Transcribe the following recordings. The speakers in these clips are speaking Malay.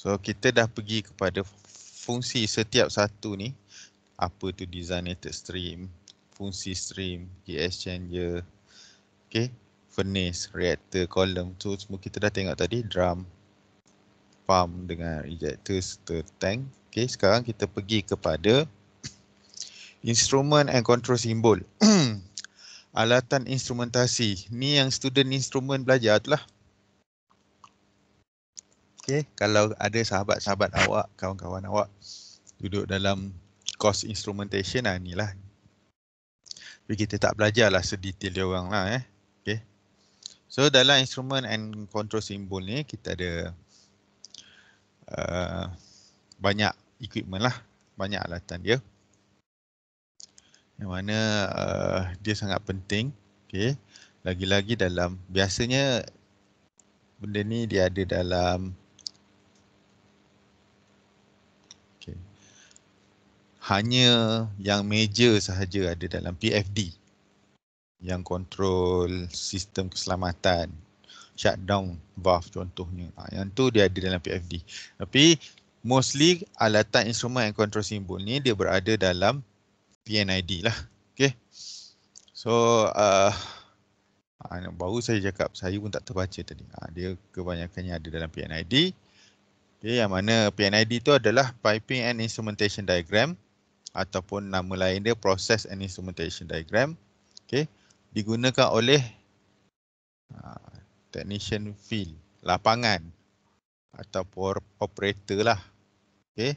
So kita dah pergi kepada fungsi setiap satu ni apa tu designated stream, fungsi stream, gas changer, okay, furnace, reactor, column tu semua kita dah tengok tadi drum, pump dengan ejector serta tank. Okay, sekarang kita pergi kepada instrument and control symbol. Alatan instrumentasi. Ni yang student instrument belajar tu lah. Okay, kalau ada sahabat-sahabat awak, kawan-kawan awak duduk dalam course instrumentation lah ni lah. Tapi kita tak belajar lah sedetail dia orang lah eh. Okay. So dalam instrument and control symbol ni kita ada uh, banyak equipment lah. Banyak alatan dia. Yang mana uh, dia sangat penting. Okay. Lagi-lagi dalam biasanya benda ni dia ada dalam hanya yang major sahaja ada dalam PFD yang kontrol sistem keselamatan shutdown valve contohnya ha, yang tu dia ada dalam PFD tapi mostly alatan instrumen yang kontrol simbol ni dia berada dalam PNID lah okay so uh, ha, baru saya cakap saya pun tak terbaca tadi ha, dia kebanyakannya ada dalam PNID okay, yang mana PNID tu adalah piping and instrumentation diagram ataupun nama lain dia process and instrumentation diagram okey digunakan oleh ha, technician field lapangan ataupun operator lah okey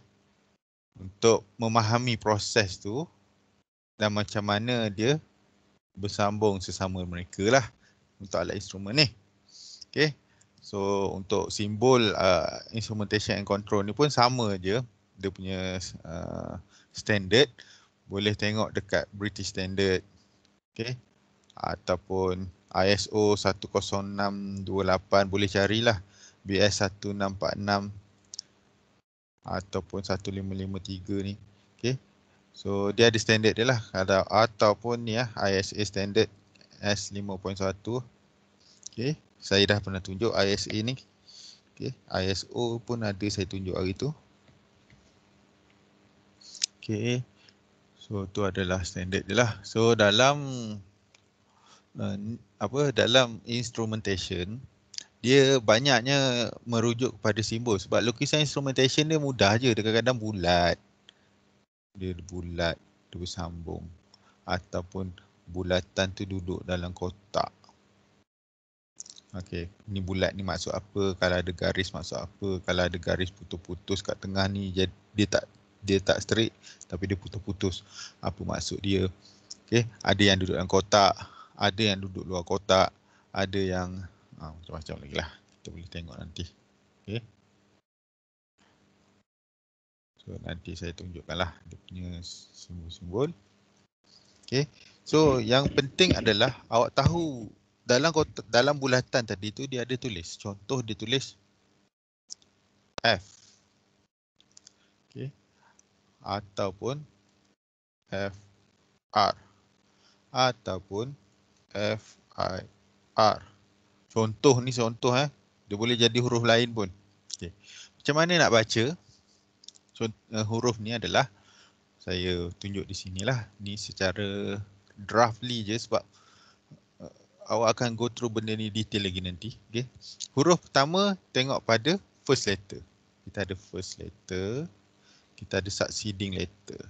untuk memahami proses tu dan macam mana dia bersambung sesama mereka lah untuk alat instrumen ni okey so untuk simbol uh, instrumentation and control ni pun sama je dia punya uh, standard boleh tengok dekat British standard okey ataupun ISO 10628 boleh carilah BS 1646 ataupun 1553 ni okey so dia ada standard dia lah ada ataupun ni ya lah, ISA standard S5.1 okey saya dah pernah tunjuk ISA ni okey ISO pun ada saya tunjuk hari tu Okay. So tu adalah standard je lah. So dalam uh, apa dalam instrumentation dia banyaknya merujuk kepada simbol sebab lukisan instrumentation dia mudah je. Dia kadang-kadang bulat. Dia bulat tu bersambung ataupun bulatan tu duduk dalam kotak. Okey, ni bulat ni maksud apa? Kalau ada garis maksud apa? Kalau ada garis putus-putus kat tengah ni dia tak dia tak straight tapi dia putus-putus apa maksud dia okey ada yang duduk dalam kotak ada yang duduk luar kotak ada yang ha, macam-macam lagi lah kita boleh tengok nanti okey so nanti saya tunjukkanlah dia punya simbol-simbol okey so yang penting adalah awak tahu dalam kotak, dalam bulatan tadi tu dia ada tulis contoh dia tulis F ataupun FR ataupun FIR. Contoh ni contoh eh. Dia boleh jadi huruf lain pun. Okay. Macam mana nak baca? Contoh, eh, huruf ni adalah saya tunjuk di sinilah Ni secara draftly je sebab uh, awak akan go through benda ni detail lagi nanti. Okay. Huruf pertama tengok pada first letter. Kita ada first letter kita ada succeeding letter.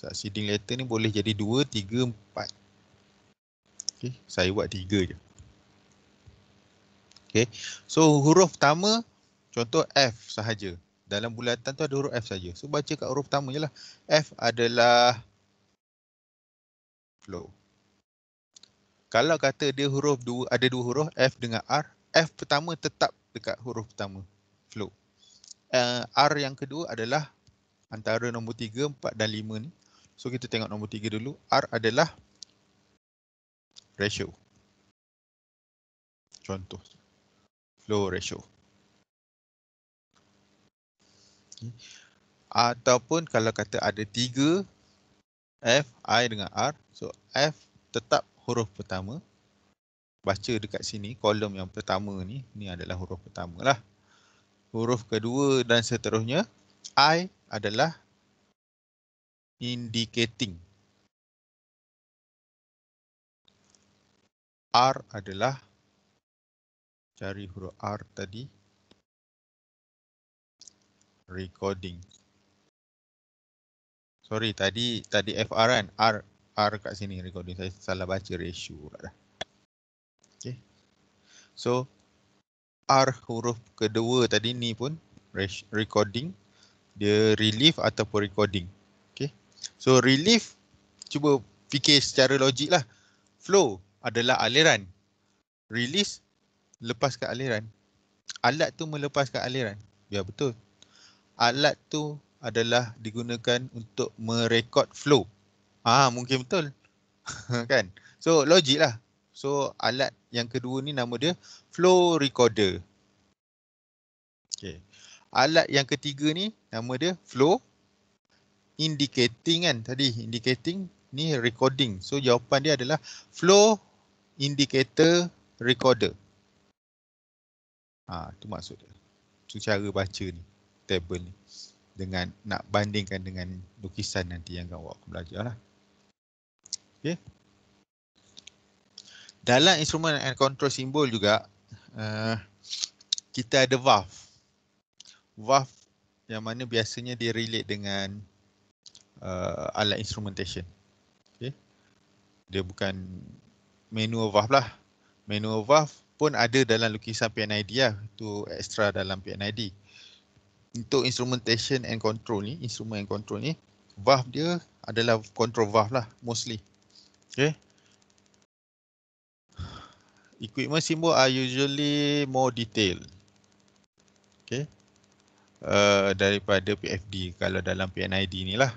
Succeeding letter ni boleh jadi 2, 3, 4. Okay, saya buat 3 je. Okay, So huruf pertama contoh F sahaja. Dalam bulatan tu ada huruf F saja. So baca kat huruf pertama lah. F adalah flow. Kalau kata dia huruf dua, ada dua huruf F dengan R, F pertama tetap dekat huruf pertama flow. Uh, R yang kedua adalah antara nombor 3, 4 dan 5 ni. So kita tengok nombor 3 dulu. R adalah ratio. Contoh. Flow ratio. Okay. Ataupun kalau kata ada 3, F, I dengan R. So F tetap huruf pertama. Baca dekat sini, kolom yang pertama ni. Ni adalah huruf pertama lah. Huruf kedua dan seterusnya. I adalah indicating. R adalah cari huruf R tadi. Recording. Sorry tadi tadi FR kan R R kat sini recording saya salah baca ratio dah. Okey. So R huruf kedua tadi ni pun recording dia relief ataupun recording. Okay. So relief, cuba fikir secara logik lah. Flow adalah aliran. Release, lepaskan aliran. Alat tu melepaskan aliran. Ya betul. Alat tu adalah digunakan untuk merekod flow. Ah mungkin betul. kan? So logik lah. So alat yang kedua ni nama dia flow recorder. Okay alat yang ketiga ni nama dia flow indicating kan tadi indicating ni recording so jawapan dia adalah flow indicator recorder ah tu maksud dia tu cara baca ni table ni dengan nak bandingkan dengan lukisan nanti yang kau aku belajarlah okey dalam instrumen and control simbol juga uh, kita ada valve waf yang mana biasanya dia relate dengan uh, alat instrumentation. Okay. Dia bukan manual waf lah. Manual waf pun ada dalam lukisan PNID lah. Itu extra dalam PNID. Untuk instrumentation and control ni, instrument and control ni, waf dia adalah control waf lah mostly. Okay. Equipment symbol are usually more detailed. Okay. Eh, daripada PFD kalau dalam PNID ni lah.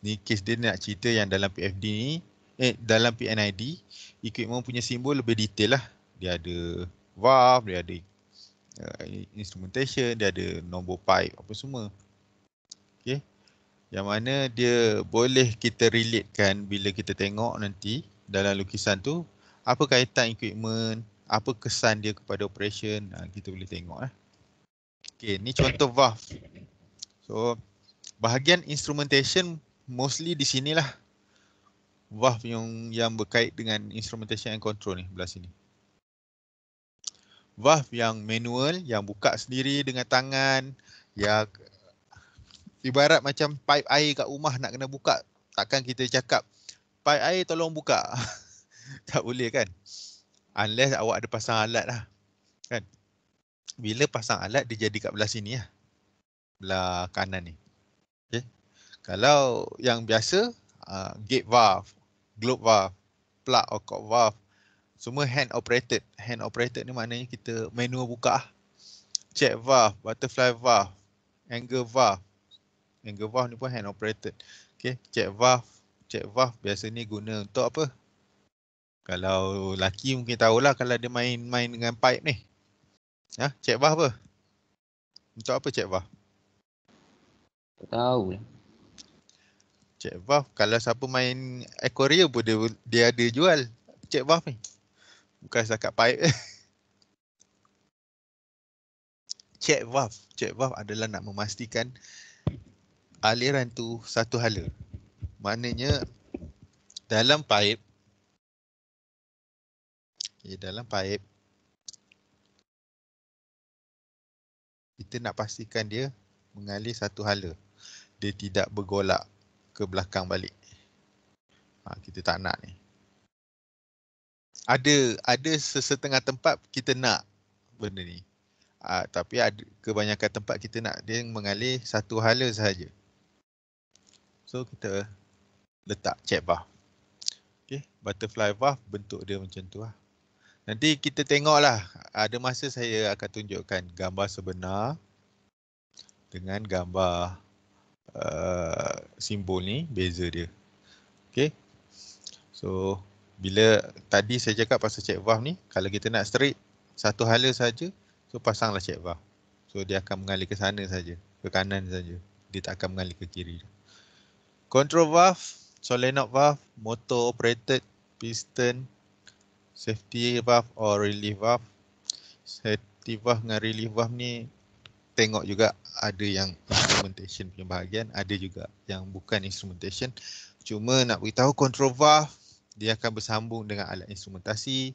Ni kes dia nak cerita yang dalam PFD ni, eh dalam PNID, equipment punya simbol lebih detail lah. Dia ada valve, dia ada uh, instrumentation, dia ada nombor pipe, apa semua. Okay. Yang mana dia boleh kita relatekan bila kita tengok nanti dalam lukisan tu, apa kaitan equipment, apa kesan dia kepada operation, ha, kita boleh tengok lah. Eh. Okay, ni contoh valve. So, bahagian instrumentation mostly di sini lah. Valve yang yang berkait dengan instrumentation and control ni, belah sini. Valve yang manual, yang buka sendiri dengan tangan, yang ibarat macam pipe air kat rumah nak kena buka. Takkan kita cakap, pipe air tolong buka. tak boleh kan? Unless awak ada pasang alat lah. Kan? bila pasang alat dia jadi kat belah sini lah. Belah kanan ni. Okay. Kalau yang biasa uh, gate valve, globe valve, plug or cock valve semua hand operated. Hand operated ni maknanya kita manual buka lah. Check valve, butterfly valve, angle valve. Angle valve ni pun hand operated. Okay. Check valve. Check valve biasa ni guna untuk apa? Kalau laki mungkin tahulah kalau dia main-main dengan pipe ni. Ya, ha? Cik Bah apa? Untuk apa Cik Bah? Tak tahu lah. Cik Bah, kalau siapa main Aquaria pun dia, dia ada jual. Cik Bah ni. Bukan setakat pipe. Cek valve. Cek valve adalah nak memastikan aliran tu satu hala. Maknanya dalam pipe, eh, ya dalam pipe kita nak pastikan dia mengalir satu hala. Dia tidak bergolak ke belakang balik. Ha, kita tak nak ni. Ada ada sesetengah tempat kita nak benda ni. Ha, tapi ada kebanyakan tempat kita nak dia mengalir satu hala sahaja. So kita letak check bar. Okay, butterfly valve bentuk dia macam tu lah. Nanti kita tengoklah ada masa saya akan tunjukkan gambar sebenar dengan gambar uh, simbol ni beza dia. Okay. So bila tadi saya cakap pasal check valve ni kalau kita nak straight satu hala saja, so pasanglah check valve. So dia akan mengalir ke sana saja, ke kanan saja. Dia tak akan mengalir ke kiri. Control valve, solenoid valve, motor operated, piston, safety valve or relief valve. Safety valve dengan relief valve ni tengok juga ada yang instrumentation punya bahagian, ada juga yang bukan instrumentation. Cuma nak beritahu control valve dia akan bersambung dengan alat instrumentasi.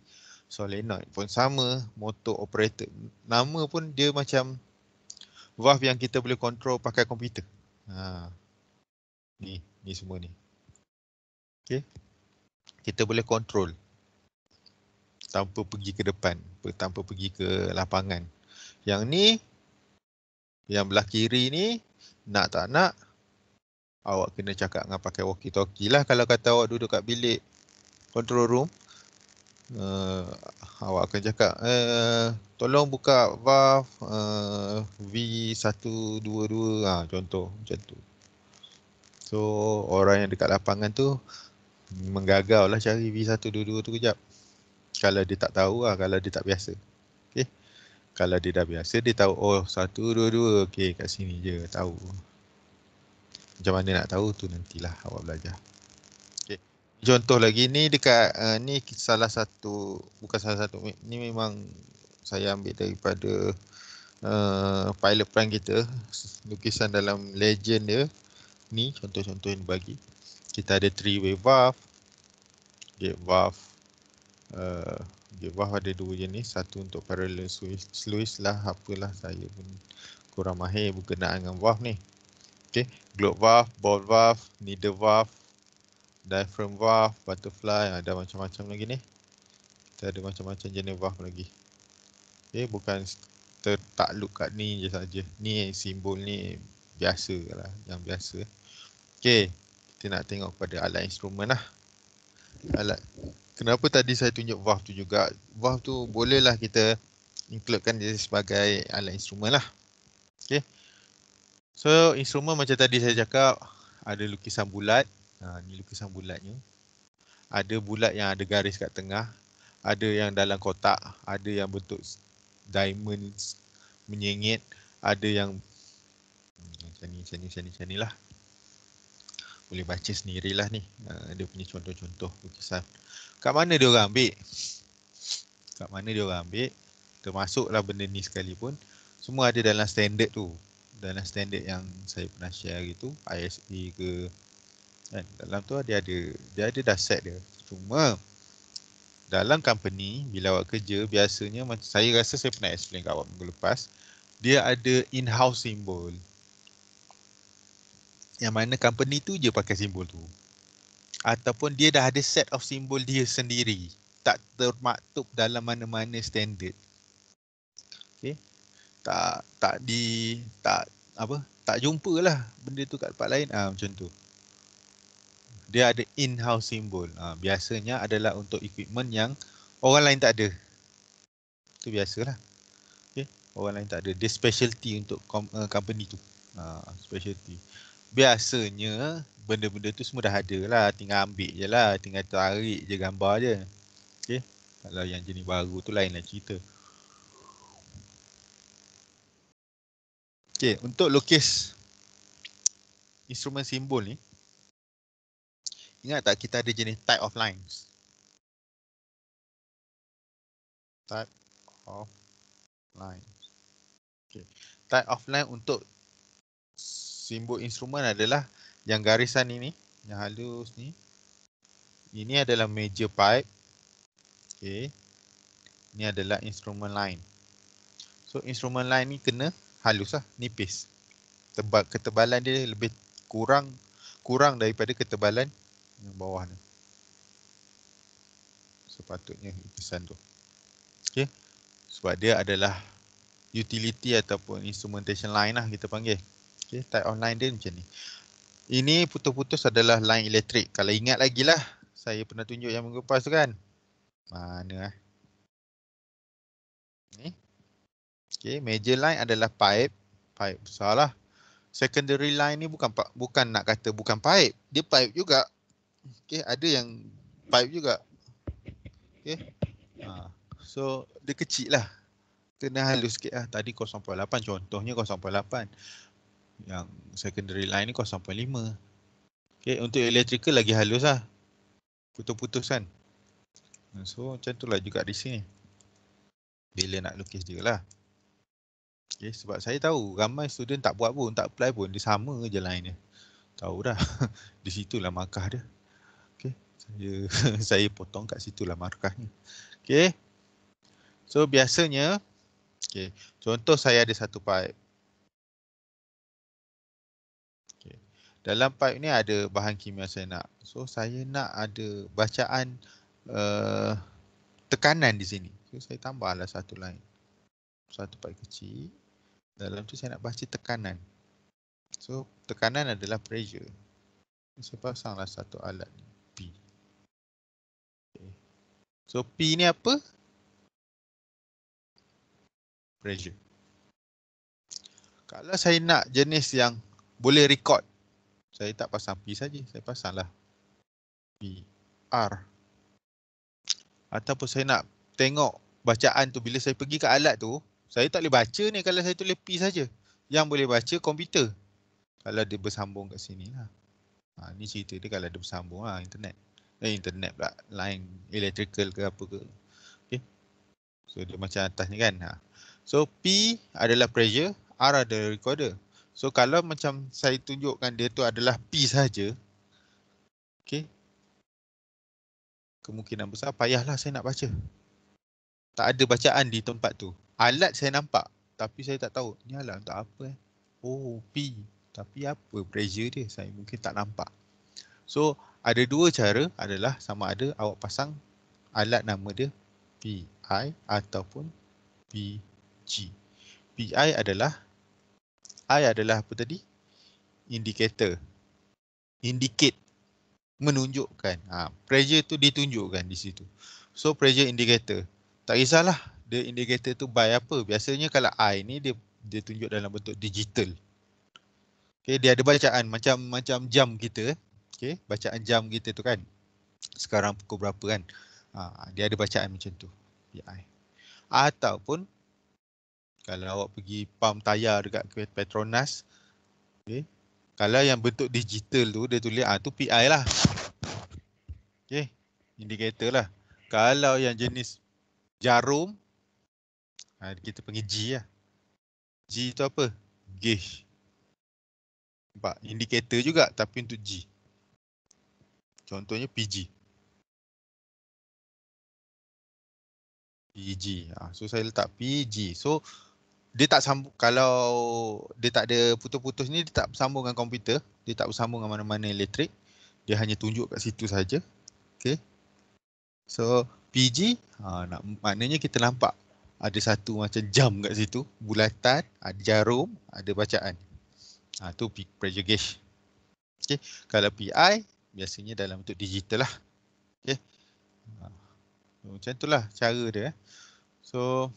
Solenoid pun sama, motor operator. Nama pun dia macam valve yang kita boleh control pakai komputer. Ha. Ni, ni semua ni. Okay. Kita boleh control tanpa pergi ke depan, tanpa pergi ke lapangan. Yang ni, yang belah kiri ni, nak tak nak, awak kena cakap dengan pakai walkie-talkie lah. Kalau kata awak duduk kat bilik control room, uh, awak akan cakap, uh, tolong buka valve uh, eh, V122, ha, contoh macam tu. So, orang yang dekat lapangan tu, menggagal lah cari V122 tu kejap. Kalau dia tak tahu lah kalau dia tak biasa. Okey. Kalau dia dah biasa dia tahu oh satu dua dua okey kat sini je tahu. Macam mana nak tahu tu nantilah awak belajar. Okey. Contoh lagi ni dekat uh, ni salah satu bukan salah satu ni memang saya ambil daripada uh, pilot plan kita lukisan dalam legend dia ni contoh-contoh yang bagi kita ada three wave valve gate valve uh, okay, valve ada dua jenis satu untuk parallel sluice lah apalah saya pun kurang mahir berkenaan dengan valve ni okey globe valve ball valve needle valve diaphragm valve butterfly ada macam-macam lagi ni kita ada macam-macam jenis valve lagi Okay, bukan tertakluk kat ni je saja ni simbol ni biasa lah yang biasa Okay, kita nak tengok pada alat instrumen lah alat kenapa tadi saya tunjuk valve tu juga valve tu bolehlah kita includekan dia sebagai alat instrumen lah okay so instrumen macam tadi saya cakap ada lukisan bulat ha ni lukisan bulatnya ada bulat yang ada garis kat tengah ada yang dalam kotak ada yang bentuk diamond menyengit ada yang macam ni macam ni macam ni lah boleh baca sendirilah ni. Uh, dia punya contoh-contoh lukisan. Kat mana dia orang ambil? Kat mana dia orang ambil? Termasuklah benda ni sekalipun. Semua ada dalam standard tu. Dalam standard yang saya pernah share hari tu. ISA ke. Kan? Dalam tu dia ada. Dia ada dah set dia. Cuma dalam company bila awak kerja biasanya saya rasa saya pernah explain kat awak minggu lepas. Dia ada in-house symbol yang mana company tu je pakai simbol tu ataupun dia dah ada set of simbol dia sendiri tak termaktub dalam mana-mana standard okay. tak tak di tak apa tak jumpa lah benda tu kat tempat lain ha, macam tu dia ada in-house simbol ha, biasanya adalah untuk equipment yang orang lain tak ada tu biasalah okay. orang lain tak ada dia specialty untuk eh, company tu ha, specialty biasanya benda-benda tu semua dah ada lah. Tinggal ambil je lah. Tinggal tarik je gambar je. Okay. Kalau yang jenis baru tu lain lah cerita. Okay. Untuk lukis instrumen simbol ni. Ingat tak kita ada jenis type of lines? Type of lines. Okay. Type of lines untuk simbol instrumen adalah yang garisan ini, yang halus ni. Ini adalah major pipe. Okey. Ini adalah instrumen lain. So instrumen lain ni kena haluslah, nipis. Tebal ketebalan dia lebih kurang kurang daripada ketebalan yang bawah ni. Sepatutnya ikisan tu. Okey. Sebab dia adalah utility ataupun instrumentation line lah kita panggil okay, type online dia macam ni ini putus-putus adalah line elektrik kalau ingat lagi lah saya pernah tunjuk yang minggu lepas tu kan mana lah ni ok major line adalah pipe pipe besar lah secondary line ni bukan bukan nak kata bukan pipe dia pipe juga Okay, ada yang pipe juga Okay, ha. so dia kecil lah kena halus sikit lah tadi 0.8 contohnya 0.8 yang secondary line ni 0.5. Okay, untuk electrical lagi halus lah. Putus-putus kan. Hmm, so macam tu lah juga di sini. Bila nak lukis dia lah. Okay, sebab saya tahu ramai student tak buat pun, tak apply pun. Dia sama je line dia. Tahu dah. di situlah markah dia. Okay, saya, saya potong kat situ lah markah ni. Okay. So biasanya, okay, contoh saya ada satu pipe. dalam pipe ni ada bahan kimia saya nak. So saya nak ada bacaan uh, tekanan di sini. So saya tambahlah satu lain, Satu pipe kecil. Dalam tu saya nak baca tekanan. So tekanan adalah pressure. Saya pasanglah satu alat ni. P. Okay. So P ni apa? Pressure. Kalau saya nak jenis yang boleh record saya tak pasang P saja, saya pasang lah P, R. ataupun saya nak tengok bacaan tu bila saya pergi ke alat tu saya tak boleh baca ni kalau saya tulis P saja. yang boleh baca komputer kalau dia bersambung kat sini lah ha, ni cerita dia kalau dia bersambung lah internet eh internet pula line electrical ke apa ke okay. so dia macam atas ni kan ha. so P adalah pressure R adalah recorder So kalau macam saya tunjukkan dia tu adalah P saja, okay, kemungkinan besar payahlah saya nak baca. Tak ada bacaan di tempat tu. Alat saya nampak tapi saya tak tahu ni alat untuk apa. Eh? Oh P. Tapi apa pressure dia saya mungkin tak nampak. So ada dua cara adalah sama ada awak pasang alat nama dia PI ataupun PG. PI adalah I adalah apa tadi? Indicator. Indicate. Menunjukkan. Ha, pressure tu ditunjukkan di situ. So pressure indicator. Tak kisahlah dia indicator tu by apa. Biasanya kalau I ni dia dia tunjuk dalam bentuk digital. Okay, dia ada bacaan macam macam jam kita. Okay, bacaan jam kita tu kan. Sekarang pukul berapa kan. Ha, dia ada bacaan macam tu. PI. Ataupun kalau awak pergi pump tayar dekat Petronas okay? kalau yang bentuk digital tu dia tulis ah tu PI lah okay? indicator lah kalau yang jenis jarum ha, kita panggil G lah G tu apa gauge nampak indicator juga tapi untuk G contohnya PG PG ha, ah, so saya letak PG so dia tak sambung kalau dia tak ada putus-putus ni dia tak sambung dengan komputer dia tak bersambung dengan mana-mana elektrik dia hanya tunjuk kat situ saja okey so pg ha nak maknanya kita nampak ada satu macam jam kat situ bulatan ada jarum ada bacaan ha tu pressure gauge okey kalau pi biasanya dalam bentuk digital lah okey ha macam itulah cara dia eh. so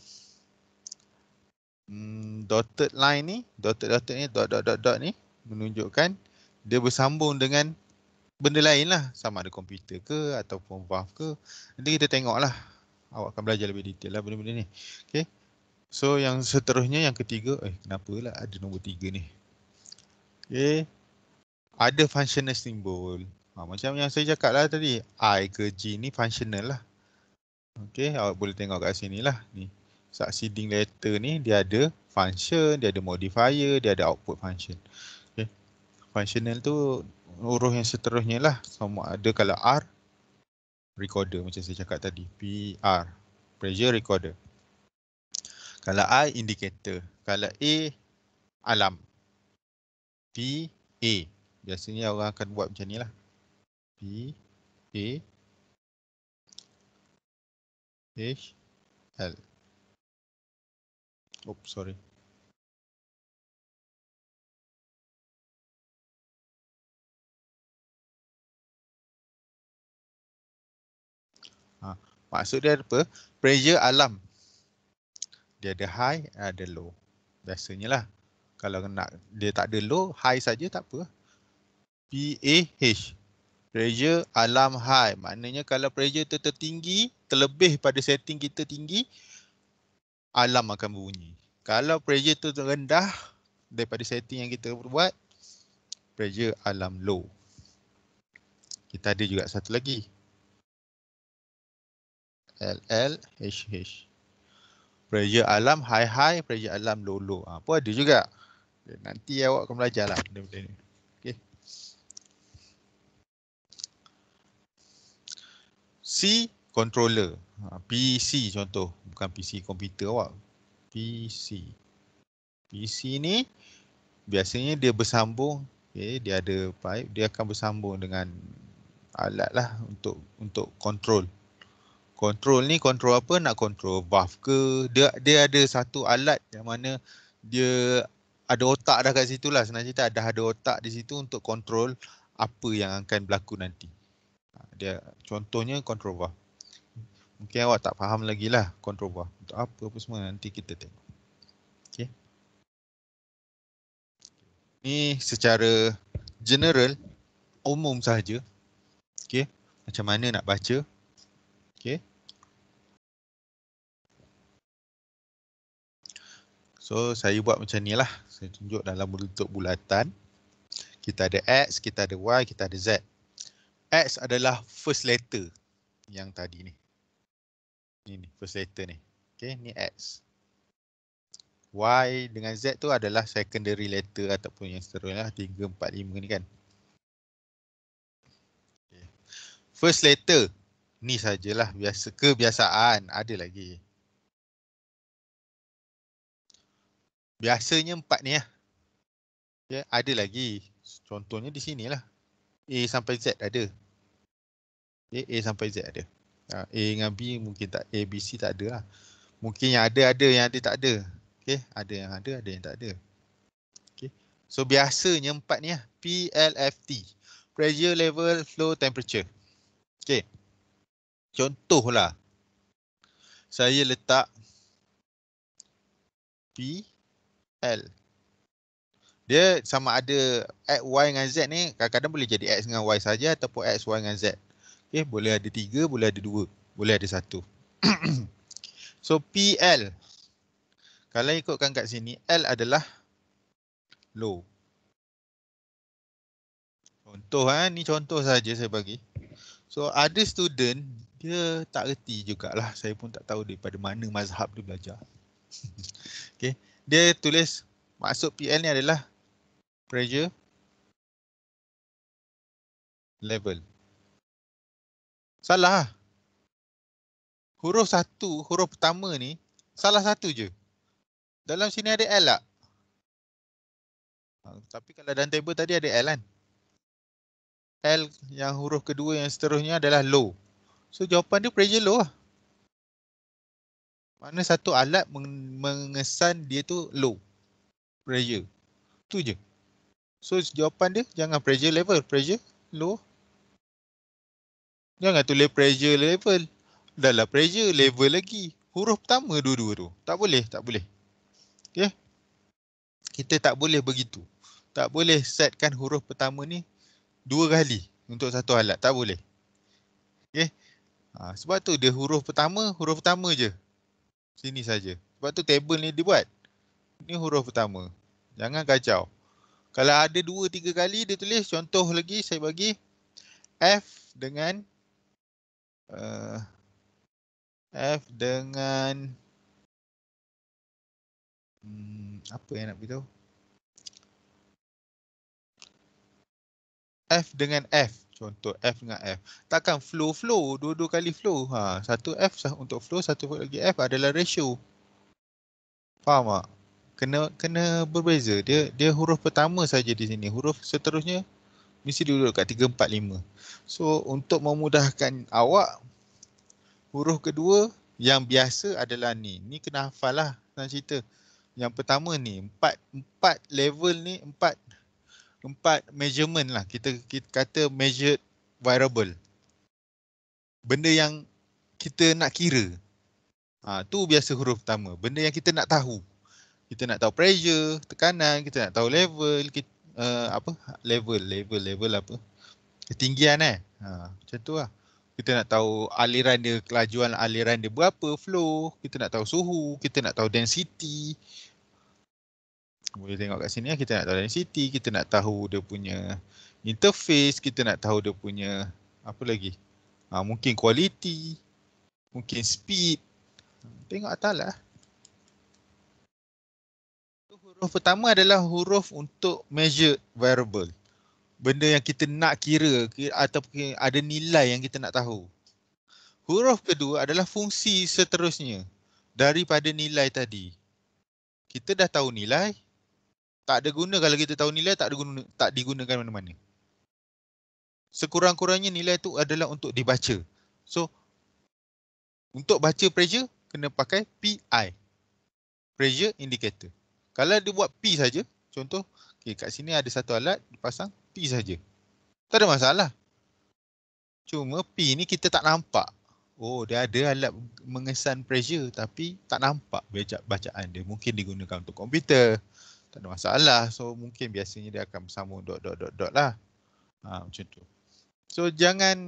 mm, dotted line ni, dotted dotted ni, dot dot dot dot ni menunjukkan dia bersambung dengan benda lain lah. Sama ada komputer ke ataupun valve ke. Nanti kita tengok lah. Awak akan belajar lebih detail lah benda-benda ni. Okay. So yang seterusnya yang ketiga, eh kenapa lah ada nombor tiga ni. Okay. Ada functional symbol. Ha, macam yang saya cakap lah tadi, I ke G ni functional lah. Okay, awak boleh tengok kat sini lah. Ni, succeeding letter ni dia ada function, dia ada modifier, dia ada output function. Okay. Functional tu huruf yang seterusnya lah. Sama ada kalau R, recorder macam saya cakap tadi. P R pressure recorder. Kalau I, indicator. Kalau A, alam. P, A. Biasanya orang akan buat macam ni lah. P, A, H, L. Oh sorry. Ha, maksud dia apa? Pressure alam. Dia ada high, ada low. Biasanya lah. Kalau nak, dia tak ada low, high saja tak apa. PAH. Pressure alam high. Maknanya kalau pressure tertinggi, terlebih pada setting kita tinggi, alam akan berbunyi. Kalau pressure tu rendah daripada setting yang kita buat, pressure alam low. Kita ada juga satu lagi. LLHH. Pressure alam high-high, pressure alam low-low. Ha, pun ada juga. Nanti awak akan belajar lah benda-benda ni. Okay. C controller ha, PC contoh bukan PC komputer awak PC PC ni biasanya dia bersambung okay, dia ada pipe dia akan bersambung dengan alat lah untuk untuk control control ni control apa nak control valve ke dia dia ada satu alat yang mana dia ada otak dah kat situ lah sebenarnya cerita ada ada otak di situ untuk control apa yang akan berlaku nanti ha, dia contohnya control valve Mungkin awak tak faham lagi lah kontrol buah. Untuk apa apa semua nanti kita tengok. Okay. Ni secara general, umum sahaja. Okay. Macam mana nak baca. Okay. So saya buat macam ni lah. Saya tunjuk dalam bentuk bulatan. Kita ada X, kita ada Y, kita ada Z. X adalah first letter yang tadi ni ni ni first letter ni. Okey, ni X. Y dengan Z tu adalah secondary letter ataupun yang seterusnya 3 4 5 ni kan. Okay. First letter ni sajalah biasa kebiasaan, ada lagi. Biasanya empat ni ya, Okay, ada lagi. Contohnya di sinilah. A sampai Z ada. Okay, A sampai Z ada. Ah, A dengan B mungkin tak A, B, C tak ada lah. Mungkin yang ada, ada yang ada, tak ada. Okay. Ada yang ada, ada yang tak ada. Okay. So biasanya empat ni lah. PLFT. Pressure level flow temperature. Okay. contoh lah. Saya letak P, L. Dia sama ada X, Y dengan Z ni kadang-kadang boleh jadi X dengan Y saja ataupun X, Y dengan Z. Okey, eh, boleh ada tiga, boleh ada dua, boleh ada satu. so PL kalau ikutkan kat sini L adalah low. Contoh eh, ni contoh saja saya bagi. So ada student dia tak reti jugaklah. Saya pun tak tahu daripada mana mazhab dia belajar. Okay, dia tulis maksud PL ni adalah pressure level. Salah. Lah. Huruf satu, huruf pertama ni, salah satu je. Dalam sini ada L tak? Lah. Ha, tapi kalau dalam table tadi ada L kan? L yang huruf kedua yang seterusnya adalah low. So jawapan dia pressure low lah. Mana satu alat mengesan dia tu low. Pressure. Tu je. So jawapan dia jangan pressure level. Pressure low. Jangan tulis pressure level. Dahlah pressure level lagi. Huruf pertama dua-dua tu. Tak boleh, tak boleh. Okay. Ya? Kita tak boleh begitu. Tak boleh setkan huruf pertama ni dua kali untuk satu alat. Tak boleh. Okay. Ya? Ha, sebab tu dia huruf pertama, huruf pertama je. Sini saja. Sebab tu table ni dibuat. Ni huruf pertama. Jangan kacau. Kalau ada dua, tiga kali dia tulis. Contoh lagi saya bagi F dengan uh, F dengan hmm, apa yang nak beritahu F dengan F contoh F dengan F takkan flow flow dua-dua kali flow ha, satu F untuk flow satu lagi F adalah ratio faham tak kena kena berbeza dia dia huruf pertama saja di sini huruf seterusnya mesti dia duduk kat 3, So untuk memudahkan awak, huruf kedua yang biasa adalah ni. Ni kena hafal lah nak cerita. Yang pertama ni, empat, empat level ni, empat, empat measurement lah. Kita, kita kata measured variable. Benda yang kita nak kira. Ha, tu biasa huruf pertama. Benda yang kita nak tahu. Kita nak tahu pressure, tekanan, kita nak tahu level, kita, uh, apa level level level apa ketinggian eh ha macam tu lah kita nak tahu aliran dia kelajuan aliran dia berapa flow kita nak tahu suhu kita nak tahu density boleh tengok kat sini eh? kita nak tahu density kita nak tahu dia punya interface kita nak tahu dia punya apa lagi ha, mungkin quality mungkin speed tengok atalah huruf pertama adalah huruf untuk measure variable. Benda yang kita nak kira atau ada nilai yang kita nak tahu. Huruf kedua adalah fungsi seterusnya daripada nilai tadi. Kita dah tahu nilai. Tak ada guna kalau kita tahu nilai tak ada guna tak digunakan mana-mana. Sekurang-kurangnya nilai itu adalah untuk dibaca. So untuk baca pressure kena pakai PI. Pressure indicator. Kalau dia buat P saja, contoh okay, kat sini ada satu alat, dipasang P saja. Tak ada masalah. Cuma P ni kita tak nampak. Oh, dia ada alat mengesan pressure tapi tak nampak bacaan bacaan dia. Mungkin digunakan untuk komputer. Tak ada masalah. So, mungkin biasanya dia akan bersambung dot dot dot dot lah. Ha, macam tu. So, jangan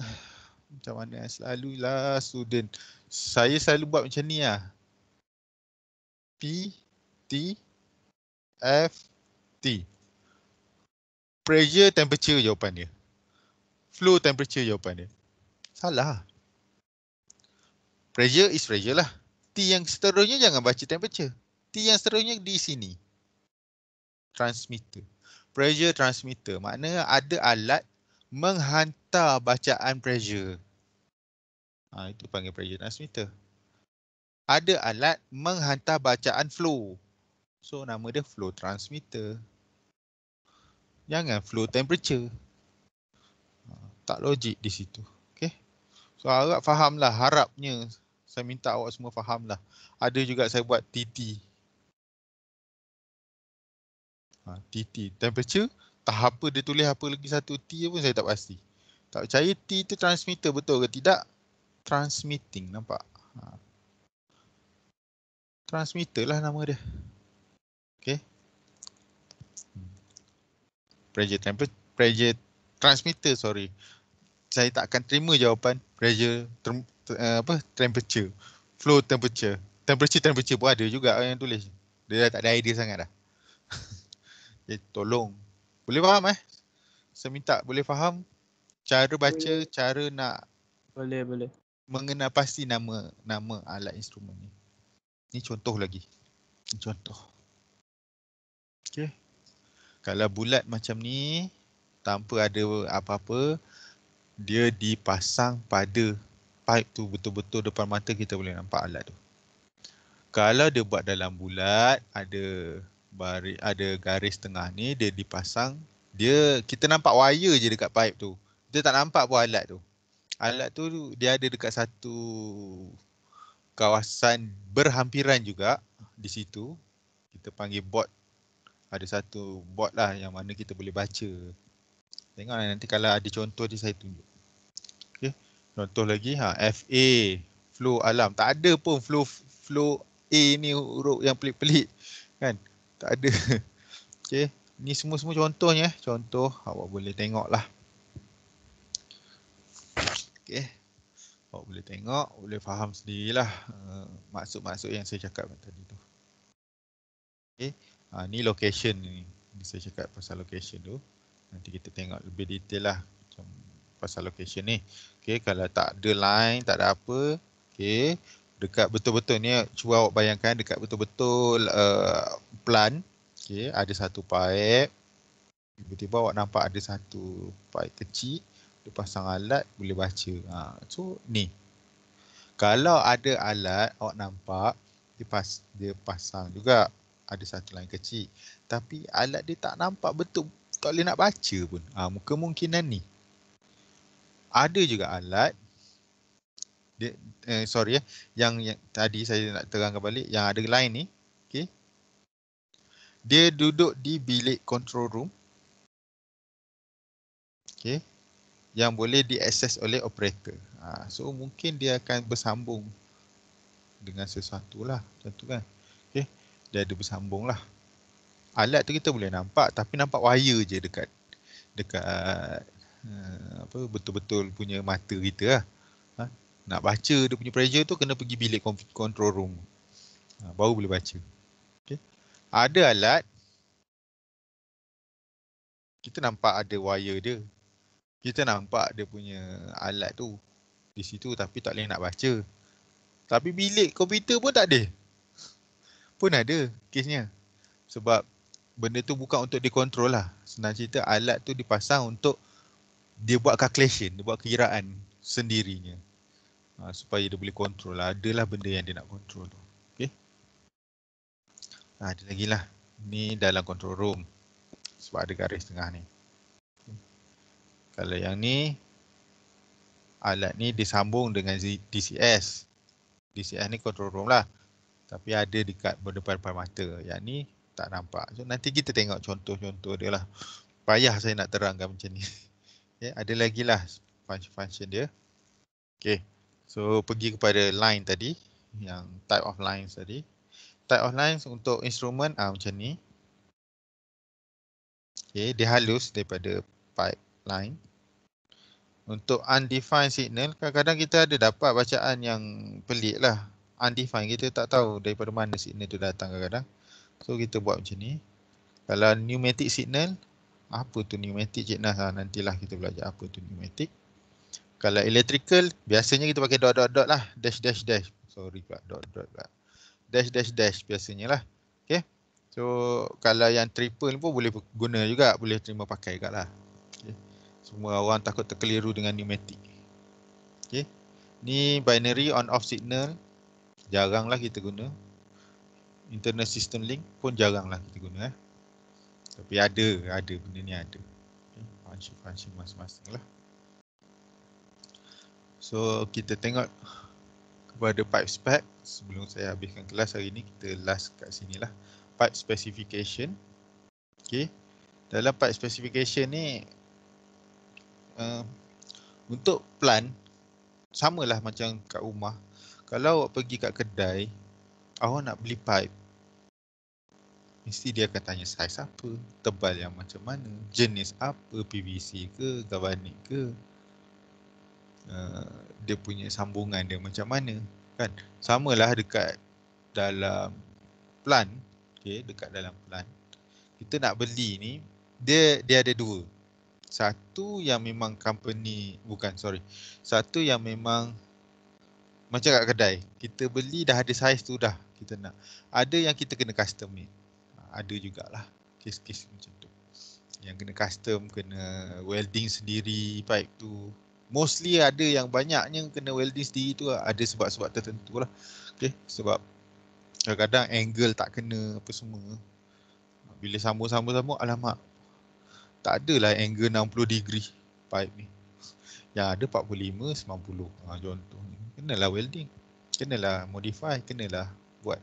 macam mana selalu lah student. Saya selalu buat macam ni lah. P T F T Pressure temperature jawapan dia Flow temperature jawapan dia Salah Pressure is pressure lah T yang seterusnya jangan baca temperature T yang seterusnya di sini Transmitter Pressure transmitter Makna ada alat Menghantar bacaan pressure ha, Itu panggil pressure transmitter Ada alat menghantar bacaan flow So nama dia flow transmitter. Jangan flow temperature. Ha, tak logik di situ. Okay. So harap lah, Harapnya saya minta awak semua faham lah. Ada juga saya buat TT. Ha, TT. Temperature. Tahap apa dia tulis apa lagi satu T pun saya tak pasti. Tak percaya T itu transmitter betul ke tidak? Transmitting nampak. Ha. Transmitter lah nama dia. Okay. Pressure temperature, pressure transmitter sorry. Saya tak akan terima jawapan pressure term, ter, eh, apa temperature. Flow temperature. Temperature temperature pun ada juga yang tulis. Dia dah tak ada idea sangat dah. Jadi tolong. Boleh faham eh? Saya minta boleh faham cara baca, boleh. cara nak boleh boleh mengenal pasti nama nama alat instrumen ni. Ni contoh lagi. Ini contoh okey kalau bulat macam ni tanpa ada apa-apa dia dipasang pada pipe tu betul-betul depan mata kita boleh nampak alat tu kalau dia buat dalam bulat ada baris ada garis tengah ni dia dipasang dia kita nampak wire je dekat pipe tu Kita tak nampak pun alat tu alat tu dia ada dekat satu kawasan berhampiran juga di situ kita panggil bot ada satu bot lah yang mana kita boleh baca. Tengok lah nanti kalau ada contoh dia saya tunjuk. Okey. Contoh lagi ha FA flow alam. Tak ada pun flow flow A ni huruf yang pelik-pelik kan? Tak ada. Okay, Ni semua-semua contohnya eh. Contoh awak boleh tengok lah. Okay, Awak boleh tengok, boleh faham sendirilah eh, maksud-maksud uh, yang saya cakap tadi tu. Okay. Ha, ni location ni. ni. Saya cakap pasal location tu. Nanti kita tengok lebih detail lah. Macam pasal location ni. Okay, kalau tak ada line, tak ada apa. Okay. Dekat betul-betul ni, cuba awak bayangkan dekat betul-betul uh, plan. Okay, ada satu paip. Tiba-tiba awak nampak ada satu paip kecil. Dia pasang alat, boleh baca. Ha, so, ni. Kalau ada alat, awak nampak, dia, pas, dia pasang juga ada satu lain kecil tapi alat dia tak nampak betul tak boleh nak baca pun ha, kemungkinan ni ada juga alat dia, eh, sorry ya yang, yang tadi saya nak terangkan balik yang ada lain ni okay. dia duduk di bilik control room okay. yang boleh diakses oleh operator ha, so mungkin dia akan bersambung dengan sesuatu lah macam tu kan dia ada bersambung lah. Alat tu kita boleh nampak tapi nampak wire je dekat dekat eh, apa betul-betul punya mata kita lah. Ha? Nak baca dia punya pressure tu kena pergi bilik control room. Ha, baru boleh baca. Okay. Ada alat kita nampak ada wire dia. Kita nampak dia punya alat tu di situ tapi tak boleh nak baca. Tapi bilik komputer pun tak ada pun ada kesnya. Sebab benda tu bukan untuk dikontrol lah. Senang cerita alat tu dipasang untuk dia buat calculation, dia buat kiraan sendirinya. Ha, supaya dia boleh kontrol lah. Adalah benda yang dia nak kontrol tu. Okay. Ha, ada lagi lah. Ni dalam control room. Sebab ada garis tengah ni. Kalau yang ni, alat ni disambung dengan DCS. DCS ni control room lah tapi ada dekat berdepan-depan mata yang ni tak nampak. So, nanti kita tengok contoh-contoh dia lah. Payah saya nak terangkan macam ni. Okay, ya, ada lagi lah function-function dia. Okay. So pergi kepada line tadi. Yang type of line tadi. Type of line untuk instrumen ah, macam ni. Okay, dia halus daripada line. Untuk undefined signal, kadang-kadang kita ada dapat bacaan yang pelik lah undefined kita tak tahu daripada mana signal tu datang kadang-kadang so kita buat macam ni kalau pneumatic signal apa tu pneumatic cik Nas ah, nantilah kita belajar apa tu pneumatic kalau electrical biasanya kita pakai dot dot dot lah dash dash dash sorry pula dot dot pula dash dash dash biasanya lah okay. so kalau yang triple pun boleh guna juga boleh terima pakai juga lah okay. semua orang takut terkeliru dengan pneumatic okay. ni binary on off signal Jaranglah kita guna Internet system link pun jaranglah kita guna eh. Tapi ada, ada benda ni ada Function-function okay. masing-masing lah So kita tengok Kepada pipe spec Sebelum saya habiskan kelas hari ni Kita last kat sini lah Pipe specification okay. Dalam pipe specification ni uh, Untuk plan Samalah macam kat rumah kalau awak pergi kat kedai, awak nak beli pipe, mesti dia akan tanya saiz apa, tebal yang macam mana, jenis apa, PVC ke, galvanik ke, uh, dia punya sambungan dia macam mana. Kan? Sama lah dekat dalam plan, okay, dekat dalam plan, kita nak beli ni, dia dia ada dua. Satu yang memang company, bukan sorry, satu yang memang macam kat kedai, kita beli dah ada saiz tu dah kita nak. Ada yang kita kena custom ni. Ha, ada jugalah kes-kes macam tu. Yang kena custom, kena welding sendiri pipe tu. Mostly ada yang banyaknya kena welding sendiri tu lah. ada sebab-sebab tertentu lah. Okay, sebab kadang-kadang angle tak kena apa semua. Bila sambung-sambung-sambung, alamak. Tak adalah angle 60 degree pipe ni yang ada 45 90 ha, contoh ni kenalah welding kenalah modify kenalah buat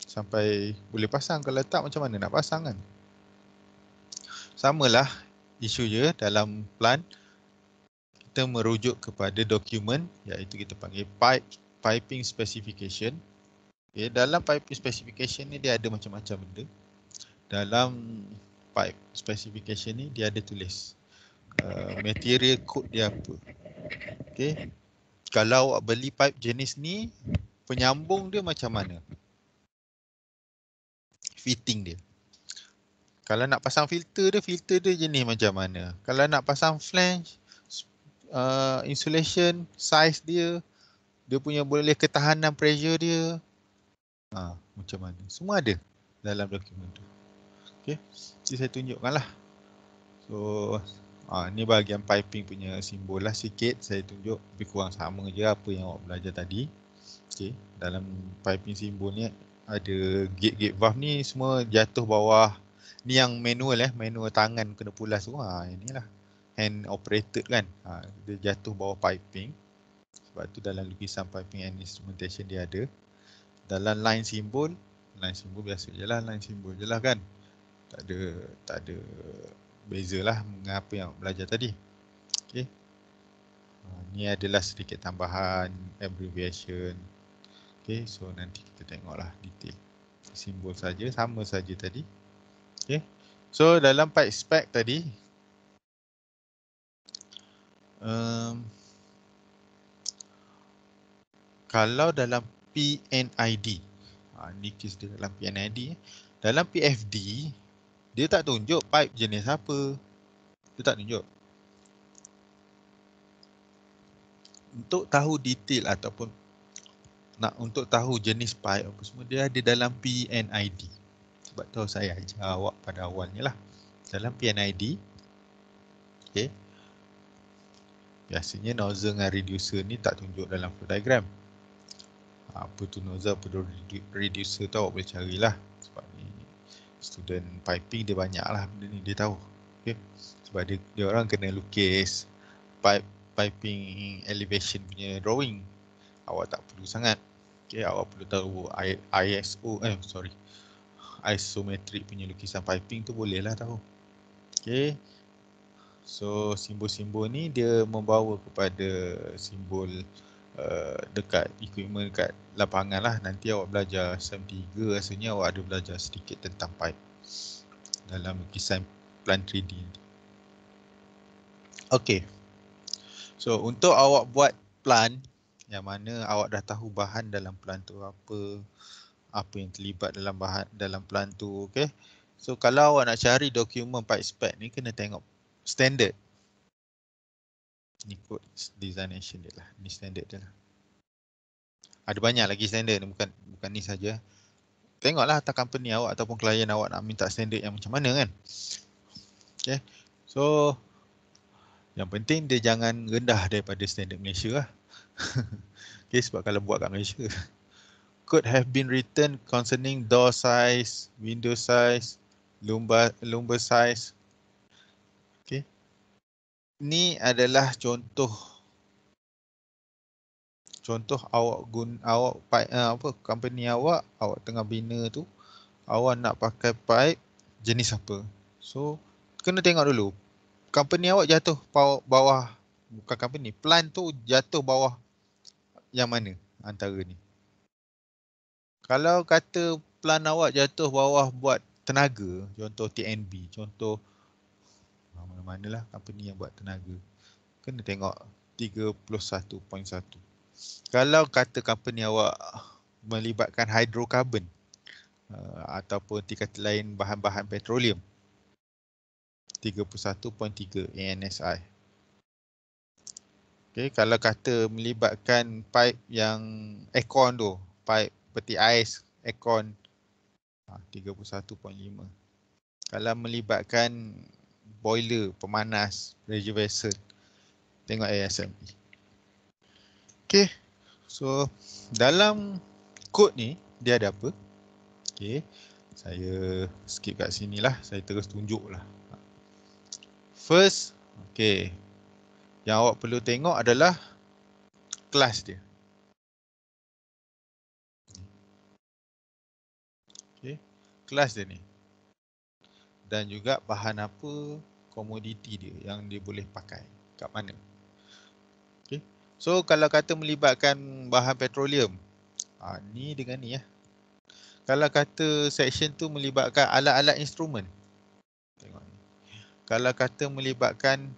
sampai boleh pasang kalau tak macam mana nak pasang kan samalah isu je dalam plan kita merujuk kepada dokumen iaitu kita panggil pipe piping specification okay, dalam piping specification ni dia ada macam-macam benda dalam pipe specification ni dia ada tulis Uh, material code dia apa. okay. Kalau awak beli pipe jenis ni, penyambung dia macam mana? Fitting dia. Kalau nak pasang filter dia, filter dia jenis macam mana? Kalau nak pasang flange, uh, insulation, size dia, dia punya boleh ketahanan pressure dia, ha, macam mana? Semua ada dalam dokumen tu. Okay, jadi saya lah. So, Ah, ni bahagian piping punya simbol lah sikit saya tunjuk lebih kurang sama je lah apa yang awak belajar tadi. Okey, dalam piping simbol ni ada gate-gate valve ni semua jatuh bawah ni yang manual eh, manual tangan kena pulas tu. Ha, inilah hand operated kan. Ha, dia jatuh bawah piping. Sebab tu dalam lukisan piping and instrumentation dia ada. Dalam line simbol, line simbol biasa je lah, line simbol je lah kan. Tak ada, tak ada bezalah dengan apa yang belajar tadi. Okey. Ini ah, adalah sedikit tambahan abbreviation. Okey, so nanti kita tengoklah detail. Simbol saja sama saja tadi. Okey. So dalam part spec tadi um, kalau dalam PNID, ha ah, ni dalam PNID. Eh. Dalam PFD, dia tak tunjuk pipe jenis apa. Dia tak tunjuk. Untuk tahu detail ataupun nak untuk tahu jenis pipe apa semua dia ada dalam PNID. Sebab tu saya jawab pada awalnya lah. Dalam PNID. Okay. Biasanya nozzle dengan reducer ni tak tunjuk dalam flow diagram. Ha, apa tu nozzle, apa tu reducer tu awak boleh carilah student piping dia banyak lah benda ni dia tahu okay. sebab dia, dia orang kena lukis pipe piping elevation punya drawing awak tak perlu sangat okay, awak perlu tahu ISO eh sorry isometric punya lukisan piping tu boleh lah tahu okay. so simbol-simbol ni dia membawa kepada simbol Uh, dekat equipment dekat lapangan lah nanti awak belajar SEM 3 rasanya awak ada belajar sedikit tentang pipe dalam lukisan plan 3D Okay so untuk awak buat plan yang mana awak dah tahu bahan dalam plan tu apa apa yang terlibat dalam bahan dalam plan tu okay so kalau awak nak cari dokumen pipe spec ni kena tengok standard ikut design action dia lah ni standard dia lah ada banyak lagi standard ni bukan bukan ni saja tengoklah atas company awak ataupun klien awak nak minta standard yang macam mana kan okey so yang penting dia jangan rendah daripada standard Malaysia lah. okay, sebab kalau buat kat Malaysia. Could have been written concerning door size, window size, lumbar, lumbar size, ni adalah contoh contoh awak gun awak pipe, uh, apa company awak awak tengah bina tu awak nak pakai pipe jenis apa so kena tengok dulu company awak jatuh bawah bukan company plan tu jatuh bawah yang mana antara ni kalau kata plan awak jatuh bawah buat tenaga contoh TNB contoh mana-mana lah company yang buat tenaga kena tengok 31.1 kalau kata company awak melibatkan hidrokarbon uh, ataupun tingkat lain bahan-bahan petroleum 31.3 ANSI Okay, kalau kata melibatkan pipe yang aircon tu, pipe peti ais aircon 31.5. Ah, kalau melibatkan boiler pemanas pressure vessel tengok ASMP Okay, so dalam kod ni dia ada apa Okay, saya skip kat sini lah. Saya terus tunjuk lah. First, okay. Yang awak perlu tengok adalah kelas dia. Okay. Kelas dia ni. Dan juga bahan apa komoditi dia yang dia boleh pakai kat mana okay. so kalau kata melibatkan bahan petroleum ha, ni dengan ni ya. kalau kata section tu melibatkan alat-alat instrumen kalau kata melibatkan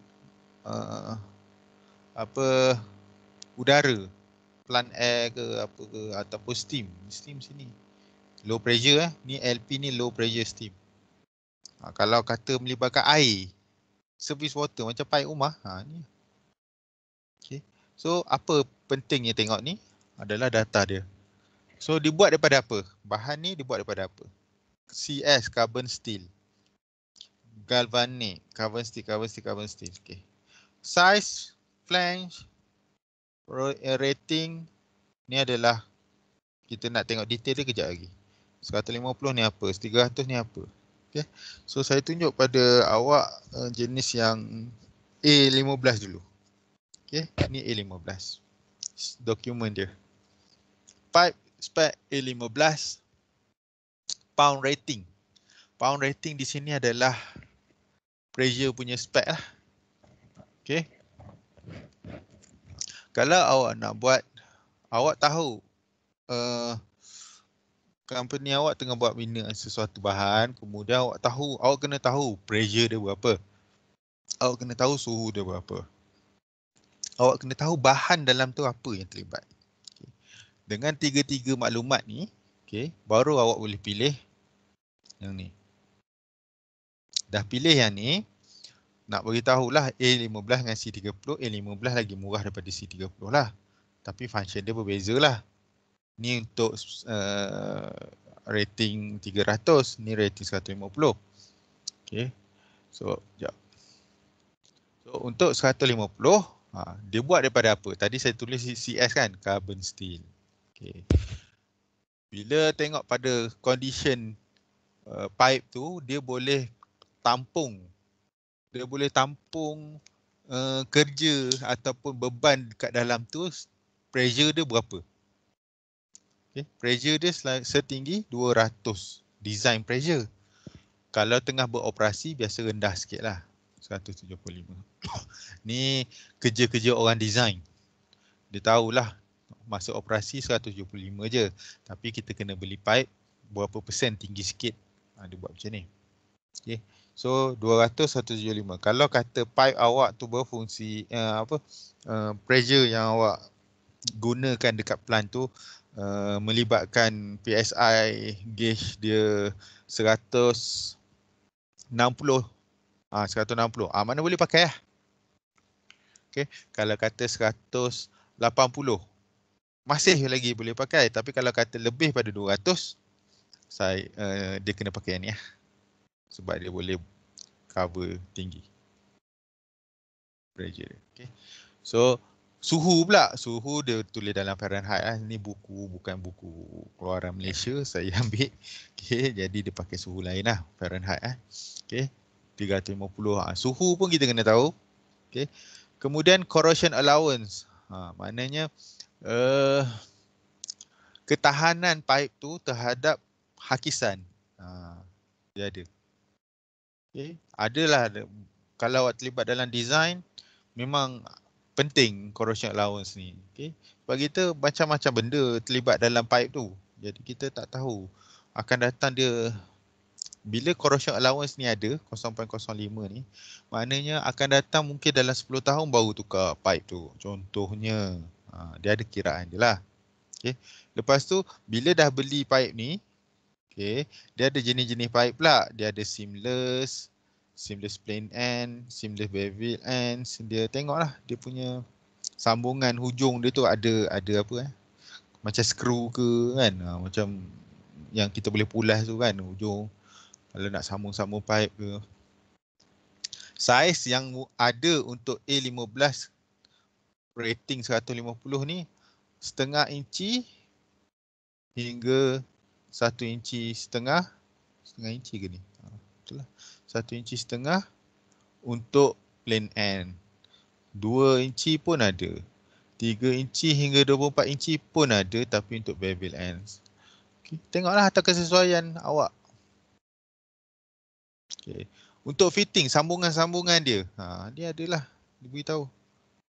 uh, apa udara plant air ke apa ke ataupun steam steam sini low pressure eh. ni LP ni low pressure steam ha, kalau kata melibatkan air service water macam paip rumah ha ni okey so apa pentingnya tengok ni adalah data dia so dibuat daripada apa bahan ni dibuat daripada apa cs carbon steel galvanic carbon steel carbon steel carbon steel okey size flange eh, rating ni adalah kita nak tengok detail dia kejap lagi 150 ni apa 300 ni apa okey so saya tunjuk pada awak uh, jenis yang A15 dulu Okay, ini A15 dokumen dia pipe spec A15 pound rating pound rating di sini adalah pressure punya spec lah Okay. kalau awak nak buat awak tahu uh, company awak tengah buat bina sesuatu bahan kemudian awak tahu awak kena tahu pressure dia berapa awak kena tahu suhu dia berapa awak kena tahu bahan dalam tu apa yang terlibat okay. dengan tiga-tiga maklumat ni okay, baru awak boleh pilih yang ni dah pilih yang ni nak beritahulah A15 dengan C30 A15 lagi murah daripada C30 lah tapi function dia berbeza lah ni untuk uh, rating 300 ni rating 150 okey so jap so untuk 150 ha, dia buat daripada apa tadi saya tulis CS kan carbon steel okey bila tengok pada condition uh, pipe tu dia boleh tampung dia boleh tampung uh, kerja ataupun beban kat dalam tu pressure dia berapa Okay. Pressure dia setinggi 200 design pressure. Kalau tengah beroperasi biasa rendah sikit lah. 175. ni kerja-kerja orang design. Dia tahulah masa operasi 175 je. Tapi kita kena beli pipe berapa persen tinggi sikit. Ha, dia buat macam ni. Okay. So 200, 175. Kalau kata pipe awak tu berfungsi uh, apa uh, pressure yang awak gunakan dekat plant tu uh, melibatkan PSI gauge dia 160 ah uh, 160 ah uh, mana boleh pakai ya? okey kalau kata 180 masih lagi boleh pakai tapi kalau kata lebih pada 200 saya uh, dia kena pakai yang ni ya, sebab dia boleh cover tinggi pressure okey so Suhu pula, suhu dia tulis dalam Fahrenheit lah. Ini buku, bukan buku keluaran Malaysia. Ya. Saya ambil. Okay, jadi dia pakai suhu lain lah, Fahrenheit lah. Okay, 350. Ha, suhu pun kita kena tahu. Okay, kemudian corrosion allowance. Ha, maknanya uh, ketahanan pipe tu terhadap hakisan. Ha, dia ada. Okay, adalah. Kalau terlibat dalam design, memang penting corrosion allowance ni. Okay. Sebab kita macam-macam benda terlibat dalam pipe tu. Jadi kita tak tahu akan datang dia bila corrosion allowance ni ada 0.05 ni maknanya akan datang mungkin dalam 10 tahun baru tukar pipe tu. Contohnya ha, dia ada kiraan je lah. Okay. Lepas tu bila dah beli pipe ni okay, dia ada jenis-jenis pipe pula. Dia ada seamless, seamless plane end, seamless bevel end. Dia tengoklah dia punya sambungan hujung dia tu ada ada apa eh. Macam skru ke kan. Ha, macam yang kita boleh pulas tu kan hujung. Kalau nak sambung-sambung pipe ke. Saiz yang ada untuk A15 rating 150 ni setengah inci hingga satu inci setengah setengah inci ke ni. Ha, betul lah satu inci setengah untuk plain end. Dua inci pun ada. Tiga inci hingga dua puluh empat inci pun ada tapi untuk bevel ends. Okay. Tengoklah atas kesesuaian awak. Okay. Untuk fitting, sambungan-sambungan dia. Ha, dia adalah, dia beritahu.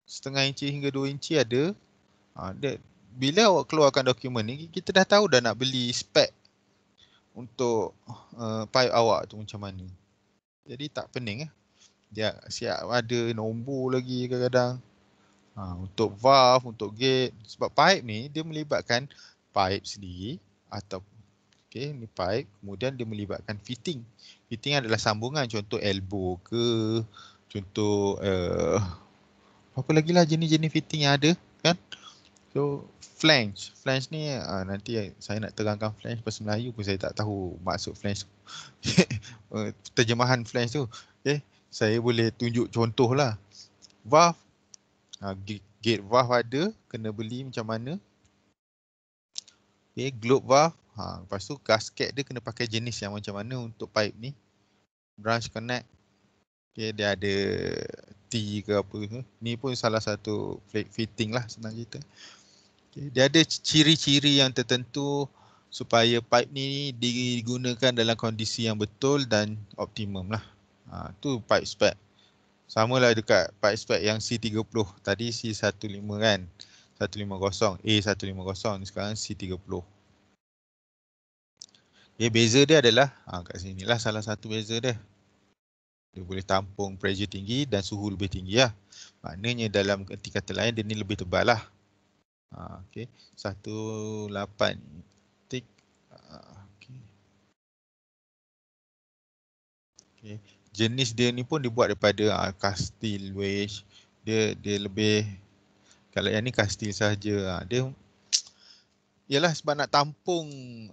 Setengah inci hingga dua inci ada. Ha, dia, bila awak keluarkan dokumen ni, kita dah tahu dah nak beli spek untuk uh, pipe awak tu macam mana. Jadi tak pening eh. Dia siap ada nombor lagi kadang-kadang. Ha, untuk valve, untuk gate. Sebab pipe ni dia melibatkan pipe sendiri atau okay, ni pipe. Kemudian dia melibatkan fitting. Fitting adalah sambungan contoh elbow ke contoh uh, apa lagi lah jenis-jenis fitting yang ada kan. So flange. Flange ni uh, nanti saya nak terangkan flange pasal Melayu pun saya tak tahu maksud flange Eh, terjemahan French tu. Okay. Eh, saya boleh tunjuk contoh lah. Valve. Ha, gate valve ada. Kena beli macam mana. Okay. Eh, globe valve. Ha, lepas tu gasket dia kena pakai jenis yang macam mana untuk pipe ni. Branch connect. Okay. Dia ada T ke apa ke. Ni pun salah satu fitting lah senang cerita. Okay. Dia ada ciri-ciri yang tertentu. Uh, supaya pipe ni digunakan dalam kondisi yang betul dan optimum lah. Ha, tu pipe spec. Sama lah dekat pipe spec yang C30. Tadi C15 kan. 150. A150. Sekarang C30. Okay, beza dia adalah ha, kat sini lah salah satu beza dia. Dia boleh tampung pressure tinggi dan suhu lebih tinggi lah. Maknanya dalam kata lain dia ni lebih tebal lah. Ha, okay. 18 Okay. Jenis dia ni pun dibuat daripada uh, kastil wedge. Dia dia lebih kalau yang ni kastil saja. Uh, ah. dia ialah sebab nak tampung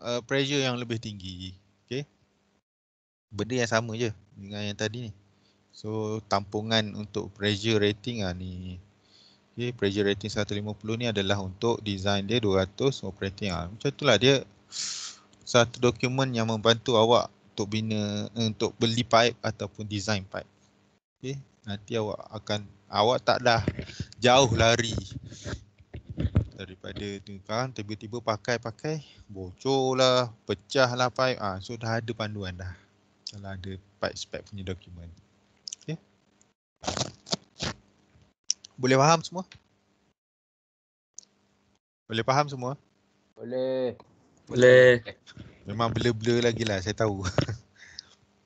uh, pressure yang lebih tinggi. Okay. Benda yang sama je dengan yang tadi ni. So tampungan untuk pressure rating uh, ni. Okay, pressure rating 150 ni adalah untuk design dia 200 operating. Uh. Macam itulah dia satu dokumen yang membantu awak untuk bina eh, untuk beli pipe ataupun design pipe. Okey, nanti awak akan awak tak dah jauh lari daripada tu kan tiba-tiba pakai pakai bocor lah pecah lah pipe ah so dah ada panduan dah kalau ada pipe spec punya dokumen okey boleh faham semua boleh faham semua boleh boleh okay. Memang blur-blur lagi lah saya tahu.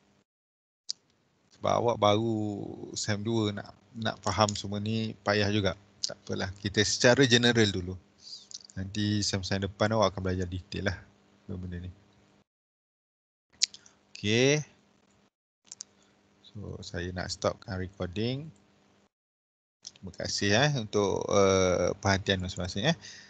Sebab awak baru SEM 2 nak nak faham semua ni payah juga. Tak apalah kita secara general dulu. Nanti Sam sem depan awak akan belajar detail lah benda ni. Okay. So saya nak stop recording. Terima kasih eh, untuk uh, perhatian masing-masing. Eh.